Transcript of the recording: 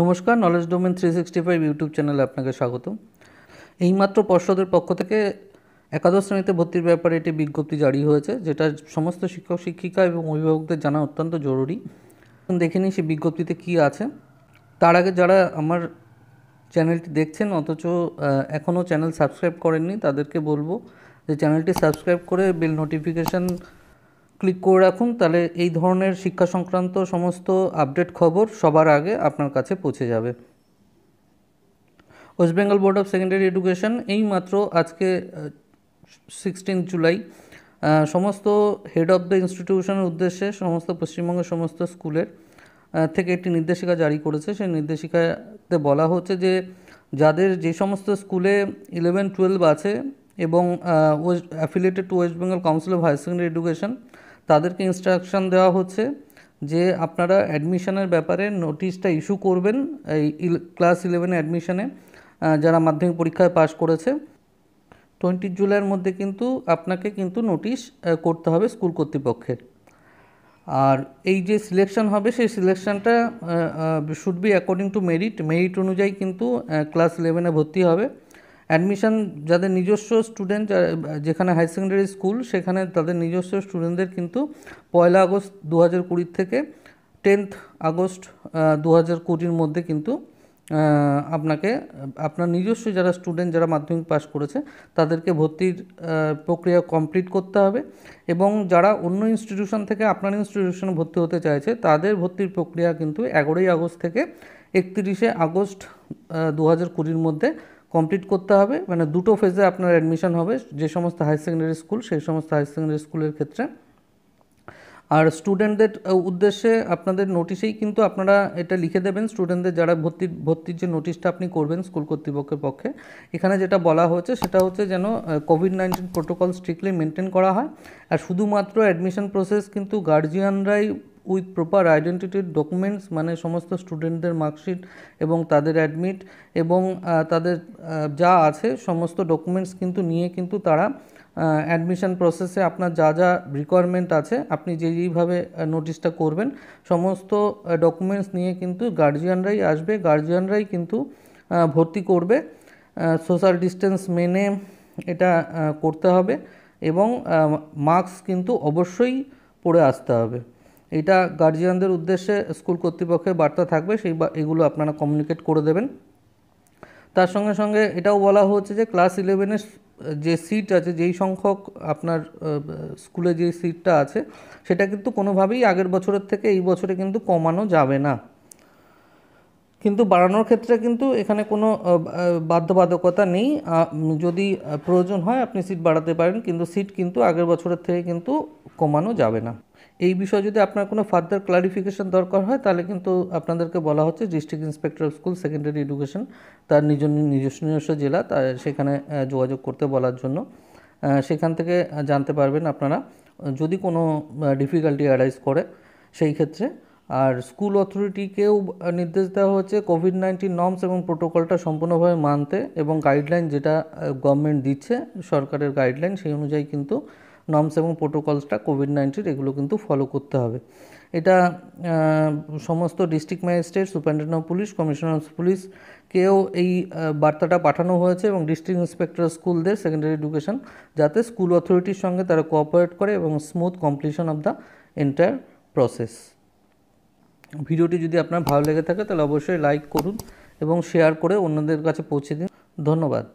নমস্কার knowledge domain three sixty five YouTube চ্যানেলে আপনাকে স্বাগত এইমাত্র পর্ষদের পক্ষ থেকে একাদশ শ্রেণীতে ভর্তির ব্যাপারে একটি বিজ্ঞপ্তি জারি হয়েছে যেটা সমস্ত শিক্ষক শিক্ষিকা এবং অভিভাবকদের জানা অত্যন্ত জরুরি দেখে নিই সেই বিজ্ঞপ্তিতে কী আছে তার আগে যারা আমার চ্যানেলটি দেখছেন অথচ এখনও চ্যানেল সাবস্ক্রাইব করেননি তাদেরকে বলবো যে চ্যানেলটি সাবস্ক্রাইব করে বেল নোটিফিকেশান ক্লিক করে রাখুন তাহলে এই ধরনের শিক্ষা সংক্রান্ত সমস্ত আপডেট খবর সবার আগে আপনার কাছে পৌঁছে যাবে West Bengal board of secondary education এই মাত্র আজকে সিক্সটিন জুলাই সমস্ত হেড অফ দ্য ইনস্টিটিউশনের উদ্দেশ্যে সমস্ত পশ্চিমবঙ্গের সমস্ত স্কুলের থেকে একটি নির্দেশিকা জারি করেছে সেই নির্দেশিকাতে বলা হচ্ছে যে যাদের যে সমস্ত স্কুলে ইলেভেন টুয়েলভ আছে এবং affiliated to West Bengal council of higher secondary education তাদেরকে ইনস্ট্রাকশান দেওয়া হচ্ছে যে আপনারা অ্যাডমিশনের ব্যাপারে নোটিশটা ইস্যু করবেন এই ক্লাস ইলেভেনে অ্যাডমিশনে যারা মাধ্যমিক পরীক্ষায় পাশ করেছে টোয়েন্টি জুলাইয়ের মধ্যে কিন্তু আপনাকে কিন্তু নোটিশ করতে হবে স্কুল কর্তৃপক্ষের আর এই যে সিলেকশন হবে সেই সিলেকশনটা should be according to merit merit অনুযায়ী কিন্তু ক্লাস ইলেভেনে ভর্তি হবে অ্যাডমিশান যাদের নিজস্ব স্টুডেন্ট যেখানে হায়ার সেকেন্ডারি স্কুল সেখানে তাদের নিজস্ব স্টুডেন্টদের কিন্তু পয়লা আগস্ট দু হাজার কুড়ির থেকে টেন্থ আগস্ট দু হাজার কুড়ির মধ্যে কিন্তু আপনাকে আপনার নিজস্ব যারা স্টুডেন্ট যারা মাধ্যমিক পাস করেছে তাদেরকে ভর্তির প্রক্রিয়া কমপ্লিট করতে হবে এবং যারা অন্য ইনস্টিটিউশন থেকে আপনার ইনস্টিটিউশনে ভর্তি হতে চাইছে তাদের ভর্তির প্রক্রিয়া কিন্তু এগারোই আগস্ট থেকে একত্রিশে আগস্ট দু হাজার কুড়ির মধ্যে কমপ্লিট করতে হবে মানে দুটো ফেজে আপনার অ্যাডমিশন হবে যে সমস্ত হায়ার সেকেন্ডারি স্কুল সেই সমস্ত হায়ার সেকেন্ডারি স্কুলের ক্ষেত্রে আর স্টুডেন্টদের উদ্দেশ্যে আপনাদের নোটিশেই কিন্তু আপনারা এটা লিখে দেবেন স্টুডেন্টদের যারা ভর্তি ভর্তির যে নোটিশটা আপনি করবেন স্কুল কর্তৃপক্ষের পক্ষে এখানে যেটা বলা হয়েছে সেটা হচ্ছে যেন Covid nineteen protocol strictly maintain করা হয় আর শুধুমাত্র অ্যাডমিশন প্রসেস কিন্তু গার্জিয়ানরাই উইথ প্রপার আইডেন্টিটির ডকুমেন্টস মানে সমস্ত স্টুডেন্টদের মার্কশিট এবং তাদের অ্যাডমিট এবং তাদের যা আছে সমস্ত ডকুমেন্টস কিন্তু নিয়ে কিন্তু তারা অ্যাডমিশন প্রসেসে আপনার যা যা রিকোয়ারমেন্ট আছে আপনি যে যেইভাবে নোটিশটা করবেন সমস্ত ডকুমেন্টস নিয়ে কিন্তু গার্জিয়ানরাই আসবে গার্জিয়ানরাই কিন্তু ভর্তি করবে সোশ্যাল ডিস্টেন্স মেনে এটা করতে হবে এবং মাস্ক কিন্তু অবশ্যই পরে আসতে হবে এটা গার্জিয়ানদের উদ্দেশ্যে স্কুল কর্তৃপক্ষের বার্তা থাকবে সেই এগুলো আপনারা কমিউনিকেট করে দেবেন তার সঙ্গে সঙ্গে এটাও বলা হচ্ছে যে ক্লাস ইলেভেনের যে সিট আছে যেই সংখ্যক আপনার স্কুলে যে সিটটা আছে সেটা কিন্তু কোনোভাবেই আগের বছরের থেকে এই বছরে কিন্তু কমানো যাবে না কিন্তু বাড়ানোর ক্ষেত্রে কিন্তু এখানে কোনো বাধ্যবাধকতা নেই যদি প্রয়োজন হয় আপনি সিট বাড়াতে পারেন কিন্তু সিট কিন্তু আগের বছরের থেকে কিন্তু কমানো যাবে না এই বিষয়ে যদি আপনার কোনো ফার্দার ক্লারিফিকেশন দরকার হয় তাহলে কিন্তু আপনাদেরকে বলা হচ্ছে district inspector of school secondary education তার নিজ নিজস্ব নিজস্ব জেলা তার সেখানে যোগাযোগ করতে বলার জন্য সেখান থেকে জানতে পারবেন আপনারা যদি কোনো ডিফিকাল্টি অ্যারাইজ করে সেই ক্ষেত্রে আর স্কুল অথরিটিকেও নির্দেশ দেওয়া হচ্ছে কোভিড নাইন্টিন নর্মস এবং প্রোটোকলটা সম্পূর্ণভাবে মানতে এবং গাইডলাইন যেটা গভর্নমেন্ট দিচ্ছে সরকারের গাইডলাইন সেই অনুযায়ী কিন্তু নর্মস এবং প্রোটোকলসটা কোভিড নাইন্টিন এগুলো কিন্তু ফলো করতে হবে এটা সমস্ত district magistrate superintendent of police commissioner of পুলিশকেও এই বার্তাটা পাঠানো হয়েছে এবং ডিস্ট্রিক্ট ইন্সপেক্টর স্কুলদের সেকেন্ডারি এডুকেশন যাতে স্কুল অথরিটির সঙ্গে তারা কোঅপারেট করে এবং smooth completion of the entire process ভিডিওটি যদি আপনার ভালো লেগে থাকে তাহলে অবশ্যই লাইক করুন এবং শেয়ার করে অন্যদের কাছে পৌঁছে দিন ধন্যবাদ